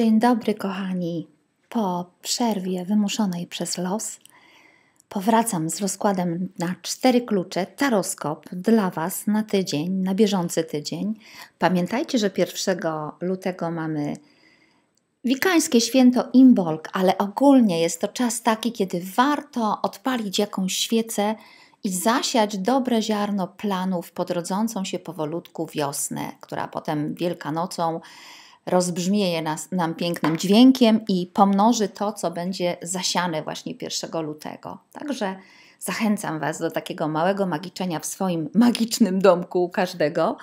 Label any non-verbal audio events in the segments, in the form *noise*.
Dzień dobry, kochani. Po przerwie wymuszonej przez los powracam z rozkładem na cztery klucze taroskop dla Was na tydzień, na bieżący tydzień. Pamiętajcie, że 1 lutego mamy wikańskie święto Imbolg, ale ogólnie jest to czas taki, kiedy warto odpalić jakąś świecę i zasiać dobre ziarno planów pod rodzącą się powolutku wiosnę, która potem Wielkanocą rozbrzmieje nas, nam pięknym dźwiękiem i pomnoży to, co będzie zasiane właśnie 1 lutego. Także zachęcam Was do takiego małego magiczenia w swoim magicznym domku u każdego.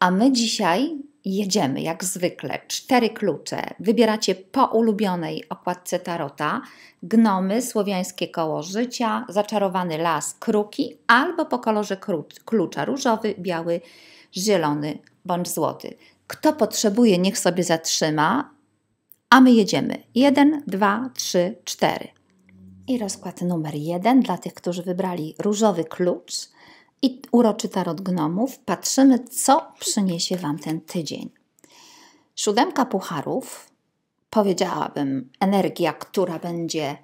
A my dzisiaj jedziemy jak zwykle. Cztery klucze. Wybieracie po ulubionej okładce tarota gnomy, słowiańskie koło życia, zaczarowany las, kruki albo po kolorze klucza różowy, biały, zielony bądź złoty. Kto potrzebuje, niech sobie zatrzyma, a my jedziemy. 1, 2, 3, 4. I rozkład numer jeden dla tych, którzy wybrali różowy klucz i uroczy tarot gnomów. Patrzymy, co przyniesie Wam ten tydzień. Siódemka pucharów, powiedziałabym, energia, która będzie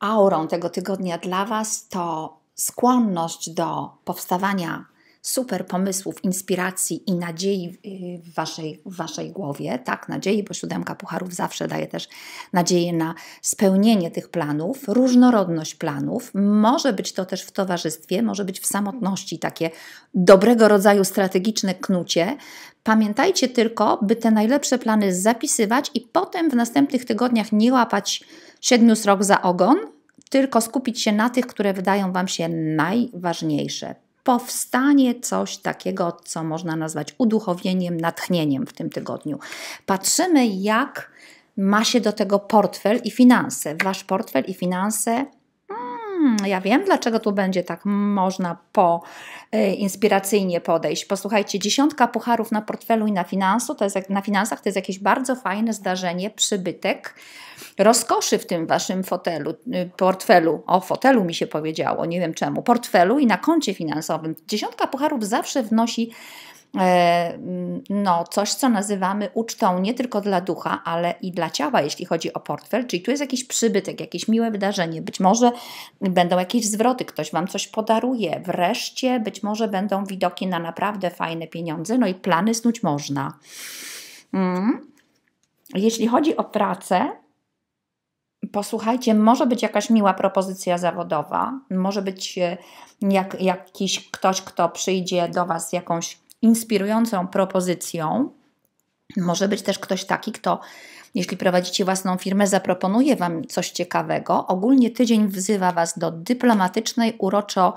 aurą tego tygodnia dla Was, to skłonność do powstawania super pomysłów, inspiracji i nadziei y, w waszej, w waszej głowie. Tak, nadziei, bo siódemka pucharów zawsze daje też nadzieję na spełnienie tych planów, różnorodność planów. Może być to też w towarzystwie, może być w samotności takie dobrego rodzaju strategiczne knucie. Pamiętajcie tylko, by te najlepsze plany zapisywać i potem w następnych tygodniach nie łapać siedmiu srok za ogon, tylko skupić się na tych, które wydają Wam się najważniejsze powstanie coś takiego, co można nazwać uduchowieniem, natchnieniem w tym tygodniu. Patrzymy, jak ma się do tego portfel i finanse. Wasz portfel i finanse Hmm, ja wiem, dlaczego tu będzie tak można po y, inspiracyjnie podejść. Posłuchajcie, dziesiątka pucharów na portfelu i na finansu, to jest jak, na finansach to jest jakieś bardzo fajne zdarzenie, przybytek rozkoszy w tym waszym fotelu, y, portfelu. O, fotelu mi się powiedziało, nie wiem czemu, portfelu i na koncie finansowym. Dziesiątka pucharów zawsze wnosi E, mm, no, coś, co nazywamy ucztą nie tylko dla ducha, ale i dla ciała, jeśli chodzi o portfel. Czyli tu jest jakiś przybytek, jakieś miłe wydarzenie, być może będą jakieś zwroty, ktoś Wam coś podaruje, wreszcie być może będą widoki na naprawdę fajne pieniądze, no i plany snuć można. Mm. Jeśli chodzi o pracę, posłuchajcie, może być jakaś miła propozycja zawodowa, może być e, jak, jakiś ktoś, kto przyjdzie do Was z jakąś inspirującą propozycją może być też ktoś taki, kto, jeśli prowadzicie własną firmę, zaproponuje Wam coś ciekawego. Ogólnie tydzień wzywa Was do dyplomatycznej, uroczo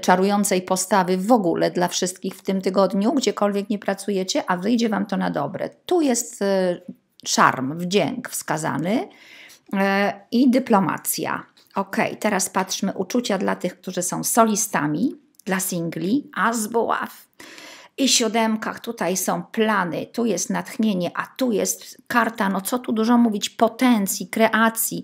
czarującej postawy w ogóle dla wszystkich w tym tygodniu, gdziekolwiek nie pracujecie, a wyjdzie Wam to na dobre. Tu jest y, szarm, wdzięk wskazany y, i dyplomacja. Ok, teraz patrzmy uczucia dla tych, którzy są solistami, dla singli, a z buław i siódemkach tutaj są plany, tu jest natchnienie, a tu jest karta, no co tu dużo mówić, potencji, kreacji,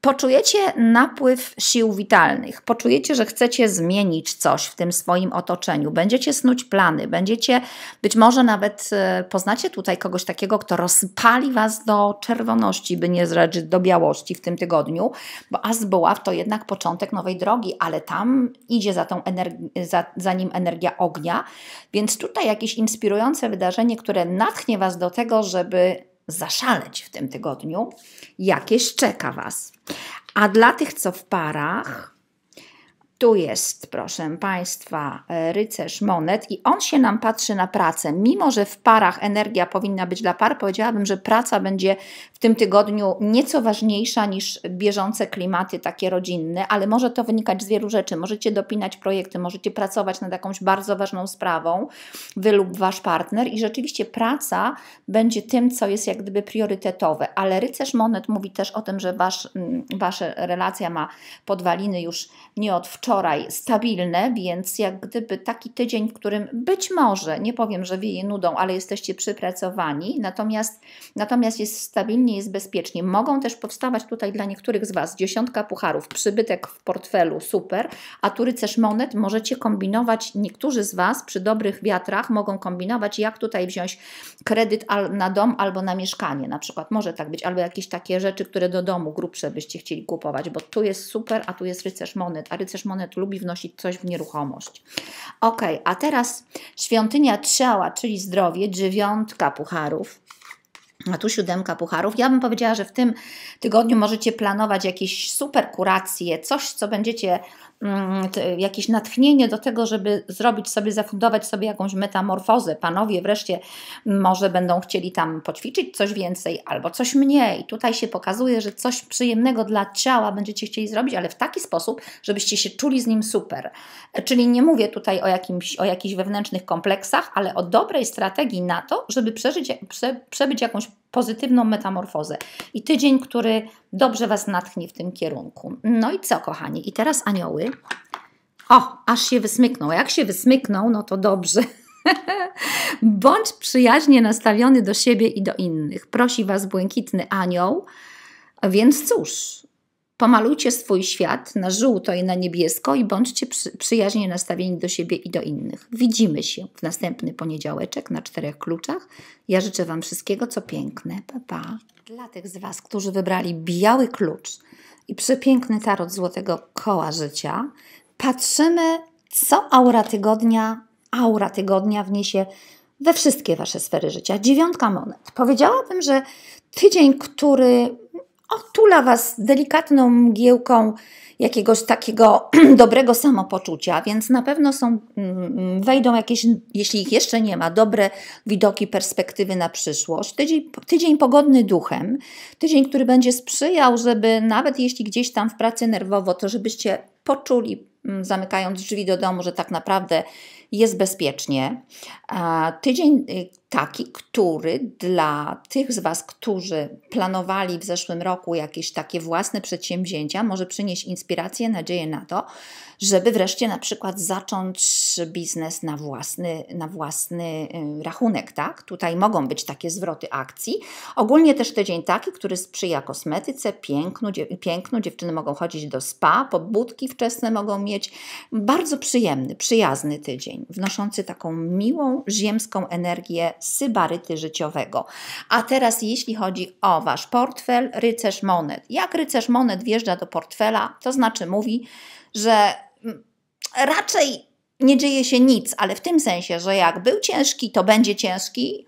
Poczujecie napływ sił witalnych, poczujecie, że chcecie zmienić coś w tym swoim otoczeniu, będziecie snuć plany, będziecie, być może nawet e, poznacie tutaj kogoś takiego, kto rozpali Was do czerwoności, by nie zrzeczyć do białości w tym tygodniu, bo Asbuław to jednak początek nowej drogi, ale tam idzie za, tą energi- za, za nim energia ognia, więc tutaj jakieś inspirujące wydarzenie, które natchnie Was do tego, żeby zaszaleć w tym tygodniu, jakieś czeka Was. A dla tych, co w parach, tu jest, proszę Państwa, e, rycerz monet i on się nam patrzy na pracę. Mimo, że w parach energia powinna być dla par, powiedziałabym, że praca będzie w tym tygodniu nieco ważniejsza niż bieżące klimaty takie rodzinne, ale może to wynikać z wielu rzeczy. Możecie dopinać projekty, możecie pracować nad jakąś bardzo ważną sprawą, Wy lub Wasz partner i rzeczywiście praca będzie tym, co jest jak gdyby priorytetowe, ale rycerz monet mówi też o tym, że wasz, Wasza relacja ma podwaliny już nie od wczoraj, wczoraj stabilne, więc jak gdyby taki tydzień, w którym być może, nie powiem, że wieje nudą, ale jesteście przypracowani, natomiast, natomiast jest stabilnie, jest bezpiecznie. Mogą też powstawać tutaj dla niektórych z Was dziesiątka pucharów, przybytek w portfelu, super, a tu rycerz monet możecie kombinować, niektórzy z Was przy dobrych wiatrach mogą kombinować, jak tutaj wziąć kredyt na dom albo na mieszkanie, na przykład może tak być, albo jakieś takie rzeczy, które do domu grubsze byście chcieli kupować, bo tu jest super, a tu jest rycerz monet, a rycerz monet Monet lubi wnosić coś w nieruchomość. Ok, a teraz świątynia trzała, czyli zdrowie, dziewiątka pucharów. A tu siódemka pucharów. Ja bym powiedziała, że w tym tygodniu możecie planować jakieś super kuracje, coś, co będziecie Mm, jakieś natchnienie do tego, żeby zrobić sobie, zafundować sobie jakąś metamorfozę. Panowie wreszcie może będą chcieli tam poćwiczyć coś więcej albo coś mniej. Tutaj się pokazuje, że coś przyjemnego dla ciała będziecie chcieli zrobić, ale w taki sposób, żebyście się czuli z nim super. Czyli nie mówię tutaj o, jakimś, o jakichś wewnętrznych kompleksach, ale o dobrej strategii na to, żeby przeżyć, prze, przebyć jakąś pozytywną metamorfozę i tydzień, który dobrze Was natchnie w tym kierunku. No i co, kochani? I teraz anioły. O, aż się wysmykną. Jak się wysmykną, no to dobrze. *laughs* Bądź przyjaźnie nastawiony do siebie i do innych. Prosi Was błękitny anioł. Więc cóż, Pomalujcie swój świat na żółto i na niebiesko i bądźcie przyjaźnie nastawieni do siebie i do innych. Widzimy się w następny poniedziałeczek na czterech kluczach. Ja życzę Wam wszystkiego, co piękne. Pa, pa. Dla tych z Was, którzy wybrali biały klucz i przepiękny tarot złotego koła życia, patrzymy, co aura tygodnia, aura tygodnia wniesie we wszystkie Wasze sfery życia. Dziewiątka monet. Powiedziałabym, że tydzień, który otula Was delikatną mgiełką jakiegoś takiego *clears throat* dobrego samopoczucia, więc na pewno są, mm, wejdą jakieś, jeśli ich jeszcze nie ma, dobre widoki, perspektywy na przyszłość. Tydzień, tydzień pogodny duchem, tydzień, który będzie sprzyjał, żeby nawet jeśli gdzieś tam w pracy nerwowo, to żebyście poczuli, mm, zamykając drzwi do domu, że tak naprawdę jest bezpiecznie. Tydzień, y, taki, który dla tych z Was, którzy planowali w zeszłym roku jakieś takie własne przedsięwzięcia, może przynieść inspirację, nadzieję na to, żeby wreszcie na przykład zacząć biznes na własny, na własny y, rachunek, tak? Tutaj mogą być takie zwroty akcji. Ogólnie też tydzień taki, który sprzyja kosmetyce, pięknu, dziew pięknu dziewczyny mogą chodzić do spa, pobudki wczesne mogą mieć. Bardzo przyjemny, przyjazny tydzień, wnoszący taką miłą, ziemską energię sybaryty życiowego. A teraz jeśli chodzi o Wasz portfel, rycerz monet. Jak rycerz monet wjeżdża do portfela, to znaczy mówi, że mm, raczej nie dzieje się nic, ale w tym sensie, że jak był ciężki, to będzie ciężki,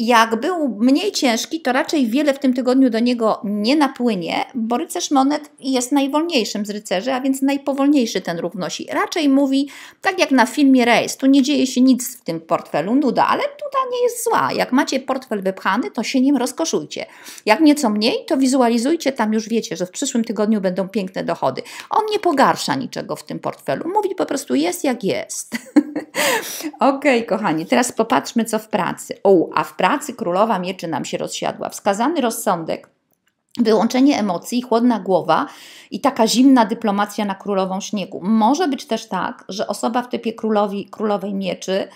jak był mniej ciężki, to raczej wiele w tym tygodniu do niego nie napłynie, bo rycerz monet jest najwolniejszym z rycerzy, a więc najpowolniejszy ten ruch wnosi. Raczej mówi, tak jak na filmie Race, tu nie dzieje się nic w tym portfelu, nuda, ale nuda nie jest zła. Jak macie portfel wypchany, to się nim rozkoszujcie. Jak nieco mniej, to wizualizujcie, tam już wiecie, że w przyszłym tygodniu będą piękne dochody. On nie pogarsza niczego w tym portfelu, mówi po prostu jest jak jest. *laughs* Okej, okay, kochani, teraz popatrzmy, co w pracy. O, a w pracy królowa mieczy nam się rozsiadła. Wskazany rozsądek Wyłączenie emocji, chłodna głowa i taka zimna dyplomacja na królową śniegu. Może być też tak, że osoba w typie królowi, królowej mieczy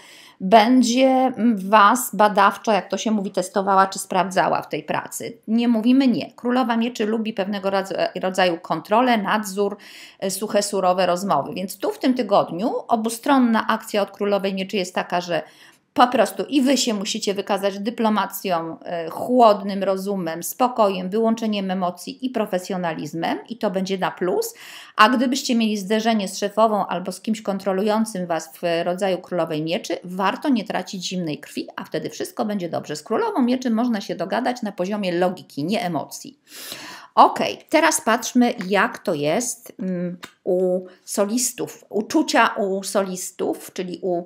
będzie mm, Was badawczo, jak to się mówi, testowała czy sprawdzała w tej pracy. Nie mówimy nie. Królowa Mieczy lubi pewnego rodzaju kontrolę, nadzór, e, suche, surowe rozmowy. Więc tu w tym tygodniu obustronna akcja od Królowej Mieczy jest taka, że po prostu i wy się musicie wykazać dyplomacją, e, chłodnym rozumem, spokojem, wyłączeniem emocji i profesjonalizmem, i to będzie na plus. A gdybyście mieli zderzenie z szefową albo z kimś kontrolującym was w rodzaju królowej mieczy, warto nie tracić zimnej krwi, a wtedy wszystko będzie dobrze. Z królową mieczy można się dogadać na poziomie logiki, nie emocji. Ok, teraz patrzmy, jak to jest mm, u solistów, uczucia u solistów, czyli u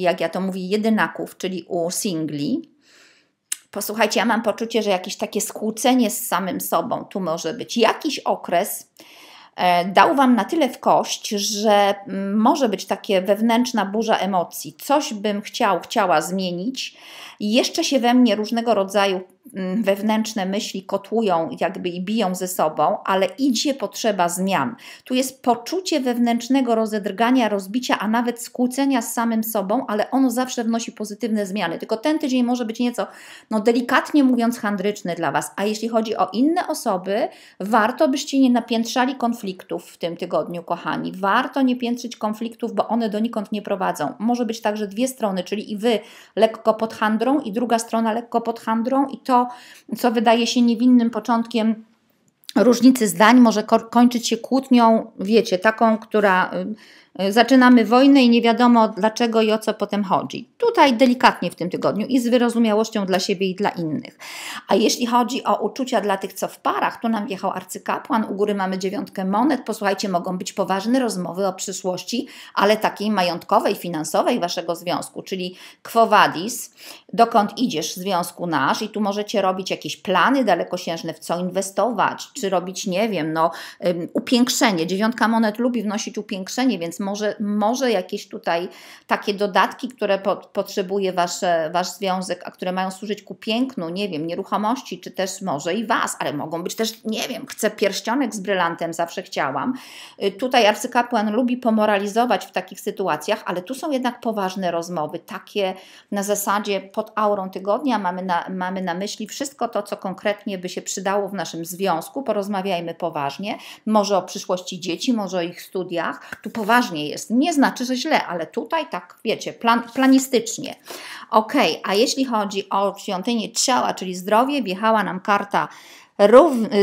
jak ja to mówię, jedynaków, czyli u singli. Posłuchajcie, ja mam poczucie, że jakieś takie skłócenie z samym sobą tu może być. Jakiś okres e, dał Wam na tyle w kość, że mm, może być takie wewnętrzna burza emocji. Coś bym chciał, chciała zmienić. Jeszcze się we mnie różnego rodzaju Mm, wewnętrzne myśli kotłują jakby i biją ze sobą, ale idzie potrzeba zmian. Tu jest poczucie wewnętrznego rozedrgania, rozbicia, a nawet skłócenia z samym sobą, ale ono zawsze wnosi pozytywne zmiany. Tylko ten tydzień może być nieco, no delikatnie mówiąc, handryczny dla Was. A jeśli chodzi o inne osoby, warto byście nie napiętrzali konfliktów w tym tygodniu, kochani. Warto nie piętrzyć konfliktów, bo one donikąd nie prowadzą. Może być także dwie strony, czyli i Wy lekko pod handrą i druga strona lekko pod handrą i to to, co wydaje się niewinnym początkiem różnicy zdań, może kończyć się kłótnią, wiecie, taką, która y, y, zaczynamy wojnę i nie wiadomo dlaczego i o co potem chodzi. Tutaj delikatnie w tym tygodniu i z wyrozumiałością dla siebie i dla innych. A jeśli chodzi o uczucia dla tych, co w parach, tu nam jechał arcykapłan, u góry mamy dziewiątkę monet. Posłuchajcie, mogą być poważne rozmowy o przyszłości, ale takiej majątkowej, finansowej waszego związku, czyli quo vadis dokąd idziesz w związku nasz i tu możecie robić jakieś plany dalekosiężne, w co inwestować, czy robić, nie wiem, no, upiększenie. Dziewiątka monet lubi wnosić upiększenie, więc może, może jakieś tutaj takie dodatki, które po, potrzebuje wasze, wasz związek, a które mają służyć ku pięknu, nie wiem, nieruchomości, czy też może i was, ale mogą być też, nie wiem, chcę pierścionek z brylantem, zawsze chciałam. Y, tutaj arcykapłan lubi pomoralizować w takich sytuacjach, ale tu są jednak poważne rozmowy, takie na zasadzie po pod aurą tygodnia mamy na, mamy na myśli wszystko to, co konkretnie by się przydało w naszym związku. Porozmawiajmy poważnie, może o przyszłości dzieci, może o ich studiach. Tu poważnie jest. Nie znaczy, że źle, ale tutaj tak, wiecie, plan, planistycznie. Ok, a jeśli chodzi o świątynię ciała, czyli zdrowie, wjechała nam karta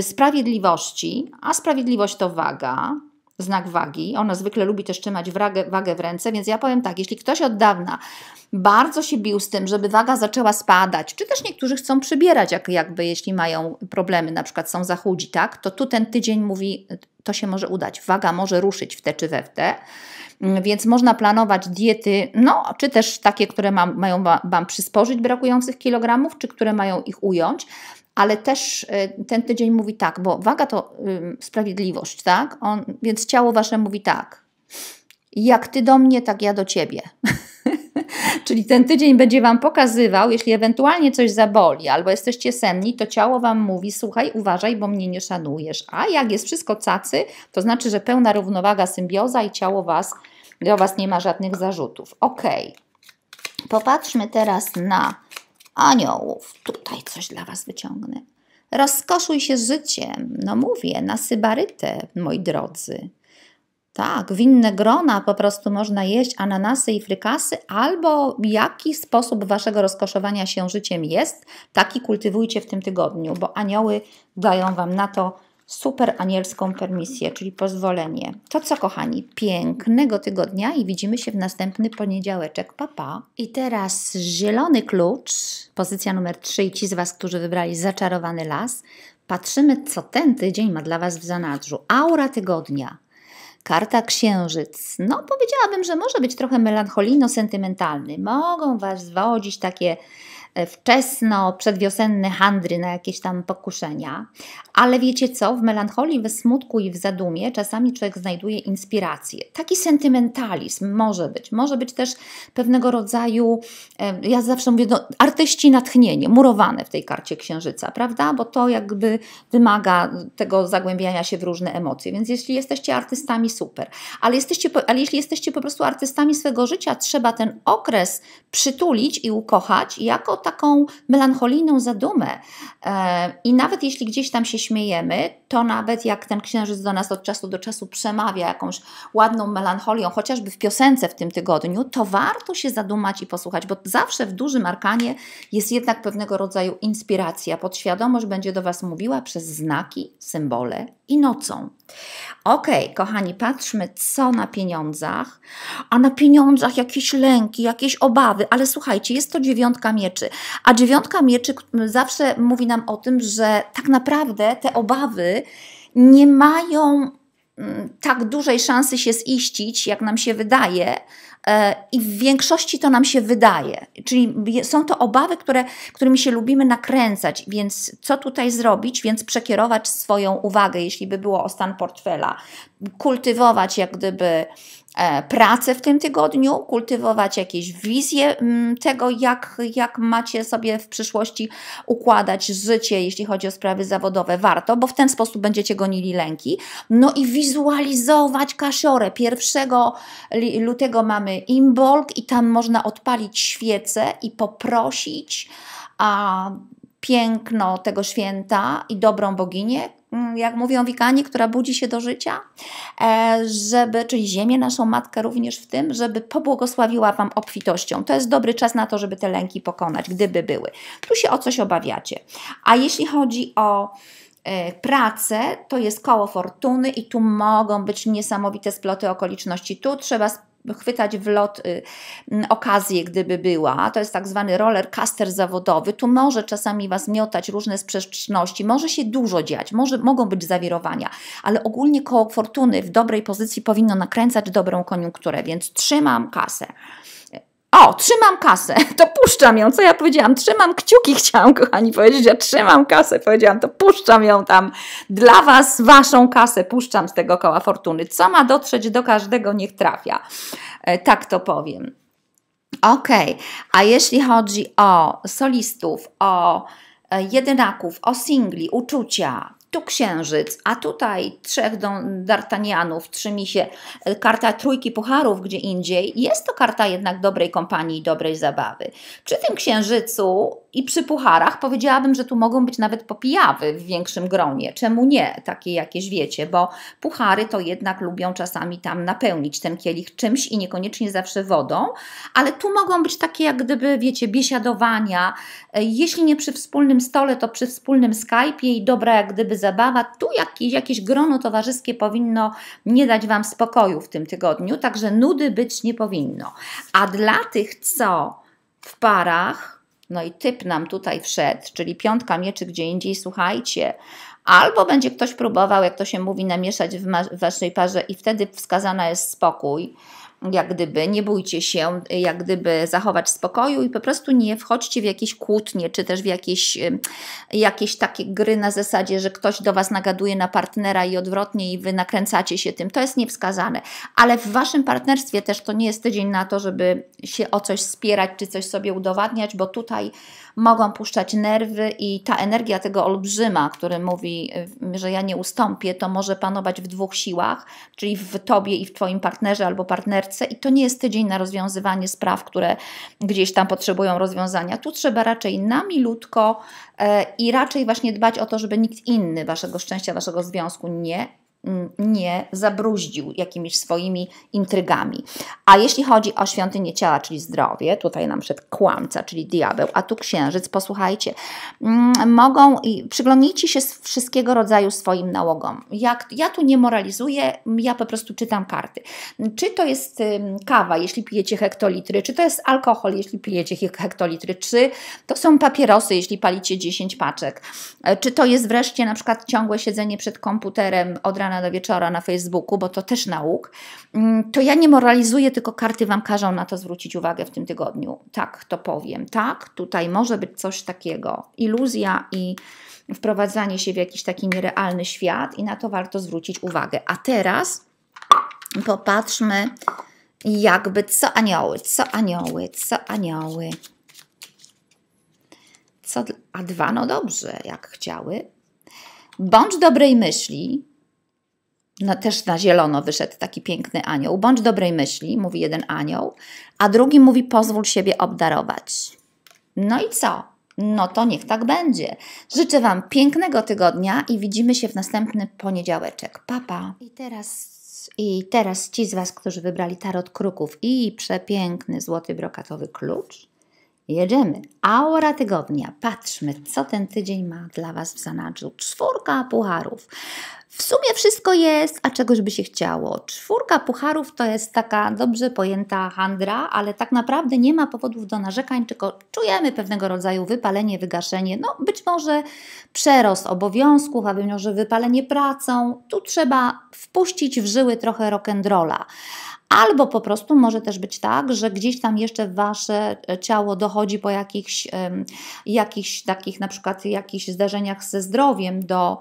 sprawiedliwości, a sprawiedliwość to waga znak wagi. Ona zwykle lubi też trzymać wagę, wagę w ręce, więc ja powiem tak, jeśli ktoś od dawna bardzo się bił z tym, żeby waga zaczęła spadać, czy też niektórzy chcą przybierać jak, jakby, jeśli mają problemy, na przykład są zachudzi, tak, to tu ten tydzień mówi to się może udać. Waga może ruszyć w te czy we w te, mm, więc można planować diety, no, czy też takie, które ma, mają Wam przysporzyć brakujących kilogramów, czy które mają ich ująć. Ale też y, ten tydzień mówi tak, bo waga to sprawiedliwość, tak? On, więc ciało wasze mówi tak. Jak ty do mnie, tak ja do ciebie. *laughs* Czyli ten tydzień będzie Wam pokazywał, jeśli ewentualnie coś zaboli albo jesteście senni, to ciało Wam mówi, słuchaj, uważaj, bo mnie nie szanujesz. A jak jest wszystko cacy, to znaczy, że pełna równowaga, symbioza i ciało Was, do Was nie ma żadnych zarzutów. Ok. Popatrzmy teraz na aniołów. Tutaj coś dla Was wyciągnę. Rozkoszuj się życiem. No mówię, na sybarytę, moi drodzy. Tak, winne grona po prostu można jeść, ananasy i frykasy, albo jaki sposób waszego rozkoszowania się życiem jest, taki kultywujcie w tym tygodniu, bo anioły dają wam na to super anielską permisję, czyli pozwolenie. To co, kochani, pięknego tygodnia i widzimy się w następny poniedziałeczek. Papa. Pa. I teraz zielony klucz, pozycja numer 3 i ci z Was, którzy wybrali zaczarowany las. Patrzymy, co ten tydzień ma dla Was w zanadrzu. Aura tygodnia. Karta Księżyc. No, powiedziałabym, że może być trochę melancholijno-sentymentalny. Mogą Was zwodzić takie E, wczesno przedwiosenny handry na jakieś tam pokuszenia. Ale wiecie co, w melancholii, we smutku i w zadumie czasami człowiek znajduje inspirację. Taki sentymentalizm może być. Może być też pewnego rodzaju, e, ja zawsze mówię, no, artyści natchnienie, murowane w tej karcie księżyca, prawda? Bo to jakby wymaga tego zagłębiania się w różne emocje. Więc jeśli jesteście artystami, super. Ale, jesteście, ale jeśli jesteście po prostu artystami swego życia, trzeba ten okres przytulić i ukochać jako taką melancholijną zadumę. E, I nawet jeśli gdzieś tam się śmiejemy, to nawet jak ten księżyc do nas od czasu do czasu przemawia jakąś ładną melancholią, chociażby w piosence w tym tygodniu, to warto się zadumać i posłuchać, bo zawsze w dużym arkanie jest jednak pewnego rodzaju inspiracja. Podświadomość będzie do Was mówiła przez znaki, symbole i nocą. Okej, okay, kochani, patrzmy co na pieniądzach, a na pieniądzach jakieś lęki, jakieś obawy, ale słuchajcie, jest to dziewiątka mieczy, a dziewiątka mieczy zawsze mówi nam o tym, że tak naprawdę te obawy nie mają Mm, tak dużej szansy się ziścić, jak nam się wydaje, e, i w większości to nam się wydaje. Czyli są to obawy, które, którymi się lubimy nakręcać, więc co tutaj zrobić? Więc przekierować swoją uwagę, jeśli by było o stan portfela, kultywować jak gdyby E, pracę w tym tygodniu, kultywować jakieś wizje mm, tego, jak, jak macie sobie w przyszłości układać życie, jeśli chodzi o sprawy zawodowe. Warto, bo w ten sposób będziecie gonili lęki. No i wizualizować kasiorę. 1 lutego mamy imbolg i tam można odpalić świecę i poprosić a, piękno tego święta i dobrą boginię, Mm, jak mówią wikani, która budzi się do życia, e, żeby, czyli ziemię, naszą matkę również w tym, żeby pobłogosławiła Wam obfitością. To jest dobry czas na to, żeby te lęki pokonać, gdyby były. Tu się o coś obawiacie. A jeśli chodzi o e, pracę, to jest koło fortuny i tu mogą być niesamowite sploty okoliczności. Tu trzeba chwytać w lot y, okazję, gdyby była. To jest tak zwany roller caster zawodowy. Tu może czasami Was miotać różne sprzeczności, może się dużo dziać, może, mogą być zawirowania, ale ogólnie koło fortuny w dobrej pozycji powinno nakręcać dobrą koniunkturę, więc trzymam kasę. O, trzymam kasę, *laughs* to puszczam ją. Co ja powiedziałam? Trzymam kciuki, *laughs* chciałam, kochani, powiedzieć. Ja trzymam kasę, powiedziałam, to puszczam ją tam. Dla Was, Waszą kasę puszczam z tego koła fortuny. Co ma dotrzeć do każdego, niech trafia. E, tak to powiem. OK, a jeśli chodzi o solistów, o e, jedynaków, o singli, uczucia, tu księżyc, a tutaj trzech D'Artagnanów, trzy misie, karta trójki pucharów gdzie indziej, jest to karta jednak dobrej kompanii i dobrej zabawy. Przy tym księżycu i przy pucharach powiedziałabym, że tu mogą być nawet popijawy w większym gronie. Czemu nie? Takie jakieś wiecie, bo puchary to jednak lubią czasami tam napełnić ten kielich czymś i niekoniecznie zawsze wodą, ale tu mogą być takie jak gdyby, wiecie, biesiadowania. E, jeśli nie przy wspólnym stole, to przy wspólnym Skype'ie i dobra jak gdyby zabawa, tu jakieś, jakieś grono towarzyskie powinno nie dać Wam spokoju w tym tygodniu, także nudy być nie powinno. A dla tych, co w parach, no i typ nam tutaj wszedł, czyli piątka mieczy gdzie indziej, słuchajcie, Albo będzie ktoś próbował, jak to się mówi, namieszać w, w waszej parze i wtedy wskazana jest spokój jak gdyby, nie bójcie się, y, jak gdyby zachować spokoju i po prostu nie wchodźcie w jakieś kłótnie, czy też w jakieś, y, jakieś takie gry na zasadzie, że ktoś do Was nagaduje na partnera i odwrotnie i Wy nakręcacie się tym. To jest niewskazane. Ale w Waszym partnerstwie też to nie jest tydzień na to, żeby się o coś spierać, czy coś sobie udowadniać, bo tutaj mogłam puszczać nerwy i ta energia tego olbrzyma, który mówi, y, że ja nie ustąpię, to może panować w dwóch siłach, czyli w tobie i w twoim partnerze albo partnerce i to nie jest tydzień na rozwiązywanie spraw, które gdzieś tam potrzebują rozwiązania. Tu trzeba raczej na milutko e, i raczej właśnie dbać o to, żeby nikt inny waszego szczęścia, waszego związku nie Mm, nie zabruździł jakimiś swoimi intrygami. A jeśli chodzi o świątynię ciała, czyli zdrowie, tutaj nam przed kłamca, czyli diabeł, a tu księżyc, posłuchajcie, mm, mogą, przyglądajcie się wszystkiego rodzaju swoim nałogom. Jak, ja tu nie moralizuję, ja po prostu czytam karty. Czy to jest kawa, jeśli pijecie hektolitry, czy to jest alkohol, jeśli pijecie hektolitry, czy to są papierosy, jeśli palicie 10 paczek, e, czy to jest wreszcie na przykład ciągłe siedzenie przed komputerem od rana rana do wieczora na Facebooku, bo to też nauk, mm, to ja nie moralizuję, tylko karty Wam każą na to zwrócić uwagę w tym tygodniu. Tak, to powiem. Tak, tutaj może być coś takiego. Iluzja i wprowadzanie się w jakiś taki nierealny świat i na to warto zwrócić uwagę. A teraz popatrzmy jakby co anioły, co anioły, co anioły. Co, a dwa, no dobrze, jak chciały. Bądź dobrej myśli, no, też na zielono wyszedł taki piękny anioł. Bądź dobrej myśli, mówi jeden anioł, a drugi mówi pozwól siebie obdarować. No i co? No to niech tak będzie. Życzę Wam pięknego tygodnia i widzimy się w następny poniedziałeczek. Papa. Pa. I teraz i teraz ci z Was, którzy wybrali tarot kruków i przepiękny złoty brokatowy klucz, Jedziemy. Aura tygodnia. Patrzmy, co ten tydzień ma dla Was w zanadrzu. Czwórka pucharów. W sumie wszystko jest, a czegoś by się chciało. Czwórka pucharów to jest taka dobrze pojęta handra, ale tak naprawdę nie ma powodów do narzekań, tylko czujemy pewnego rodzaju wypalenie, wygaszenie, no być może przerost obowiązków, a być może wypalenie pracą. Tu trzeba wpuścić w żyły trochę rock'n'rolla. Albo po prostu może też być tak, że gdzieś tam jeszcze wasze e, ciało dochodzi po jakichś, jakichś takich na przykład jakichś zdarzeniach ze zdrowiem do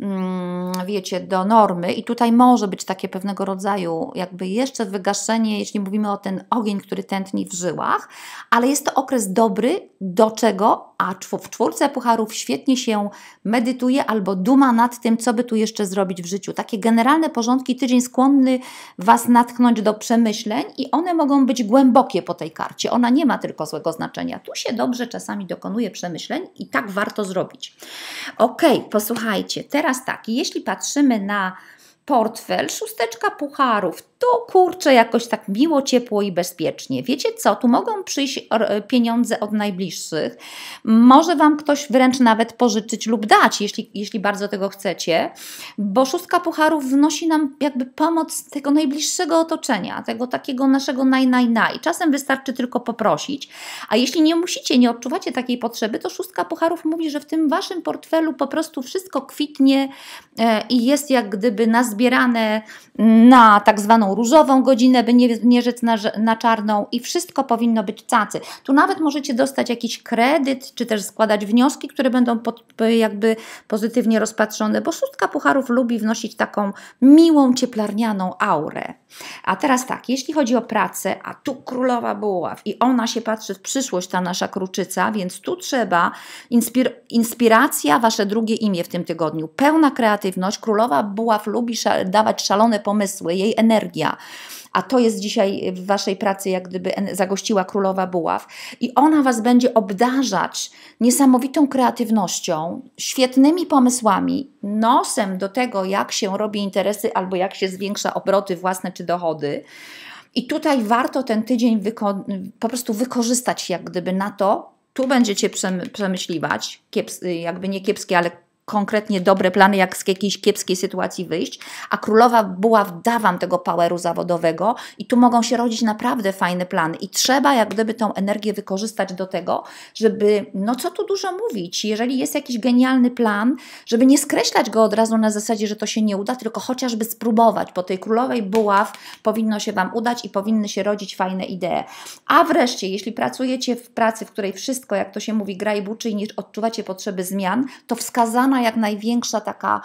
mm, wiecie, do normy i tutaj może być takie pewnego rodzaju jakby jeszcze wygaszenie, jeśli mówimy o ten ogień, który tętni w żyłach, ale jest to okres dobry, do czego, a w czwórce pucharów świetnie się medytuje albo duma nad tym, co by tu jeszcze zrobić w życiu. Takie generalne porządki, tydzień skłonny Was natknąć do przemyśleń i one mogą być głębokie po tej karcie. Ona nie ma tylko złego znaczenia. Tu się dobrze czasami dokonuje przemyśleń i tak warto zrobić. Ok, posłuchajcie, teraz tak, jeśli patrzymy na portfel, szósteczka pucharów tu kurczę jakoś tak miło, ciepło i bezpiecznie. Wiecie co, tu mogą przyjść e, pieniądze od najbliższych, może Wam ktoś wręcz nawet pożyczyć lub dać, jeśli, jeśli bardzo tego chcecie, bo szóstka pucharów wnosi nam jakby pomoc tego najbliższego otoczenia, tego takiego naszego naj, naj, naj. Czasem wystarczy tylko poprosić, a jeśli nie musicie, nie odczuwacie takiej potrzeby, to szóstka pucharów mówi, że w tym Waszym portfelu po prostu wszystko kwitnie e, i jest jak gdyby nazbierane na tak zwaną różową godzinę, by nie, nie rzec na, na czarną i wszystko powinno być cacy. Tu nawet możecie dostać jakiś kredyt, czy też składać wnioski, które będą pod, jakby pozytywnie rozpatrzone, bo szóstka pucharów lubi wnosić taką miłą, cieplarnianą aurę. A teraz tak, jeśli chodzi o pracę, a tu królowa buław i ona się patrzy w przyszłość, ta nasza kruczyca, więc tu trzeba inspir inspiracja, wasze drugie imię w tym tygodniu, pełna kreatywność, królowa buław lubi szal dawać szalone pomysły, jej energia, ja. A to jest dzisiaj w waszej pracy, jak gdyby zagościła królowa buław. I ona was będzie obdarzać niesamowitą kreatywnością, świetnymi pomysłami, nosem do tego, jak się robi interesy albo jak się zwiększa obroty własne czy dochody. I tutaj warto ten tydzień po prostu wykorzystać, jak gdyby na to, tu będziecie przemyśliwać, jakby nie kiepskie, ale konkretnie dobre plany, jak z jakiejś kiepskiej sytuacji wyjść, a królowa była wdawam tego poweru zawodowego i tu mogą się rodzić naprawdę fajne plany i trzeba jak gdyby tą energię wykorzystać do tego, żeby, no co tu dużo mówić, jeżeli jest jakiś genialny plan, żeby nie skreślać go od razu na zasadzie, że to się nie uda, tylko chociażby spróbować, bo tej królowej buław powinno się Wam udać i powinny się rodzić fajne idee. A wreszcie, jeśli pracujecie w pracy, w której wszystko, jak to się mówi, gra i buczy i nie odczuwacie potrzeby zmian, to wskazano sama jak największa taka,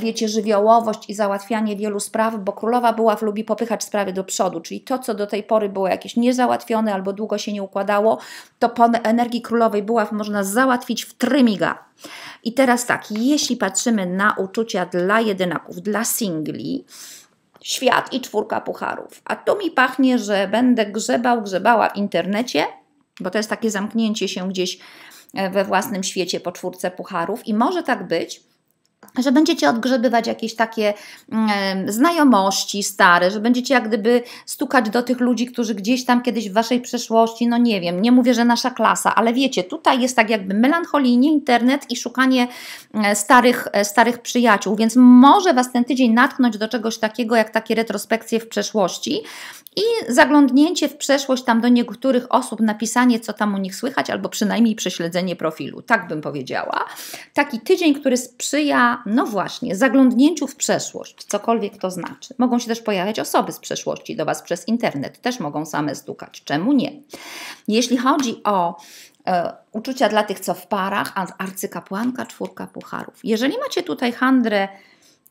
wiecie, żywiołowość i załatwianie wielu spraw, bo królowa Buław lubi popychać sprawy do przodu, czyli to, co do tej pory było jakieś niezałatwione albo długo się nie układało, to po energii królowej Buław można załatwić w trymiga. I teraz tak, jeśli patrzymy na uczucia dla jedynaków, dla singli, świat i czwórka pucharów. A tu mi pachnie, że będę grzebał, grzebała w internecie, bo to jest takie zamknięcie się gdzieś E, we własnym świecie po czwórce pucharów i może tak być, że będziecie odgrzebywać jakieś takie mm, e, znajomości stare, że będziecie jak gdyby stukać do tych ludzi, którzy gdzieś tam kiedyś w waszej przeszłości, no nie wiem, nie mówię, że nasza klasa, ale wiecie, tutaj jest tak jakby melancholijnie internet i szukanie e, starych, starych przyjaciół, więc może was ten tydzień natknąć do czegoś takiego jak takie retrospekcje w przeszłości, i zaglądnięcie w przeszłość tam do niektórych osób, napisanie, co tam u nich słychać, albo przynajmniej prześledzenie profilu, tak bym powiedziała. Taki tydzień, który sprzyja, no właśnie, zaglądnięciu w przeszłość, cokolwiek to znaczy. Mogą się też pojawiać osoby z przeszłości do Was przez internet, też mogą same stukać, czemu nie? Jeśli chodzi o e, uczucia dla tych, co w parach, arcykapłanka, czwórka pucharów. Jeżeli macie tutaj handrę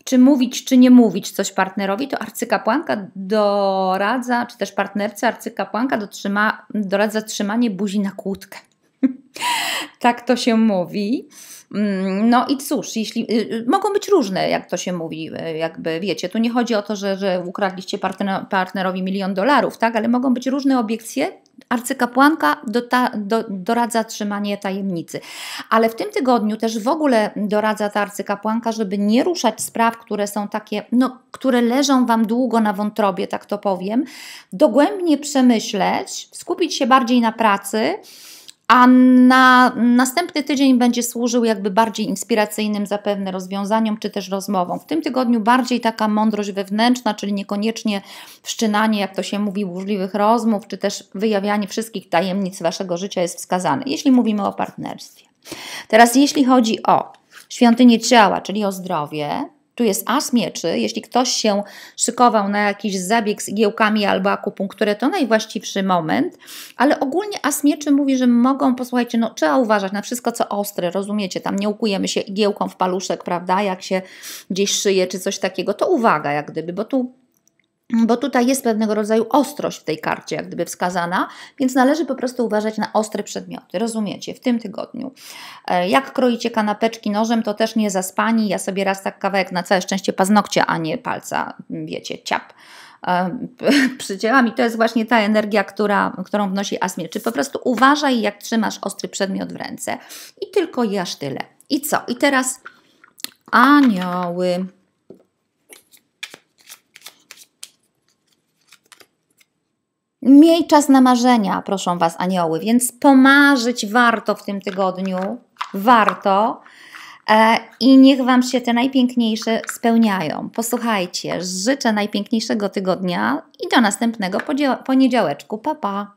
czy mówić, czy nie mówić coś partnerowi, to arcykapłanka doradza, czy też partnerce arcykapłanka dotrzyma, doradza trzymanie buzi na kłódkę. *laughs* tak to się mówi. Mm, no i cóż, jeśli y, y, mogą być różne, jak to się mówi, y, jakby wiecie, tu nie chodzi o to, że, że ukradliście partner, partnerowi milion dolarów, tak, ale mogą być różne obiekcje Arcykapłanka dota, do, doradza trzymanie tajemnicy. Ale w tym tygodniu też w ogóle doradza ta arcykapłanka, żeby nie ruszać spraw, które są takie, no, które leżą Wam długo na wątrobie, tak to powiem. Dogłębnie przemyśleć, skupić się bardziej na pracy a na następny tydzień będzie służył jakby bardziej inspiracyjnym zapewne rozwiązaniom czy też rozmowom. W tym tygodniu bardziej taka mądrość wewnętrzna, czyli niekoniecznie wszczynanie, jak to się mówi, burzliwych rozmów, czy też wyjawianie wszystkich tajemnic waszego życia jest wskazane, jeśli mówimy o partnerstwie. Teraz jeśli chodzi o świątynię ciała, czyli o zdrowie, tu jest as mieczy. Jeśli ktoś się szykował na jakiś zabieg z igiełkami albo akupunkturę, to najwłaściwszy moment. Ale ogólnie as mieczy mówi, że mogą, posłuchajcie, no trzeba uważać na wszystko, co ostre, rozumiecie? Tam nie ukujemy się igiełką w paluszek, prawda? Jak się gdzieś szyje czy coś takiego, to uwaga jak gdyby, bo tu bo tutaj jest pewnego rodzaju ostrość w tej karcie, jak gdyby wskazana, więc należy po prostu uważać na ostre przedmioty. Rozumiecie, w tym tygodniu. E, jak kroicie kanapeczki nożem, to też nie zaspani. Ja sobie raz tak kawałek na całe szczęście paznokcia, a nie palca, wiecie, ciap e, *laughs* przycięłam i to jest właśnie ta energia, która, którą wnosi Asmir. Czy po prostu uważaj, jak trzymasz ostry przedmiot w ręce i tylko i aż tyle. I co? I teraz anioły. Miej czas na marzenia, proszą Was anioły, więc pomarzyć warto w tym tygodniu, warto. E, I niech Wam się te najpiękniejsze spełniają. Posłuchajcie, życzę najpiękniejszego tygodnia i do następnego poniedziałeczku. Pa, pa!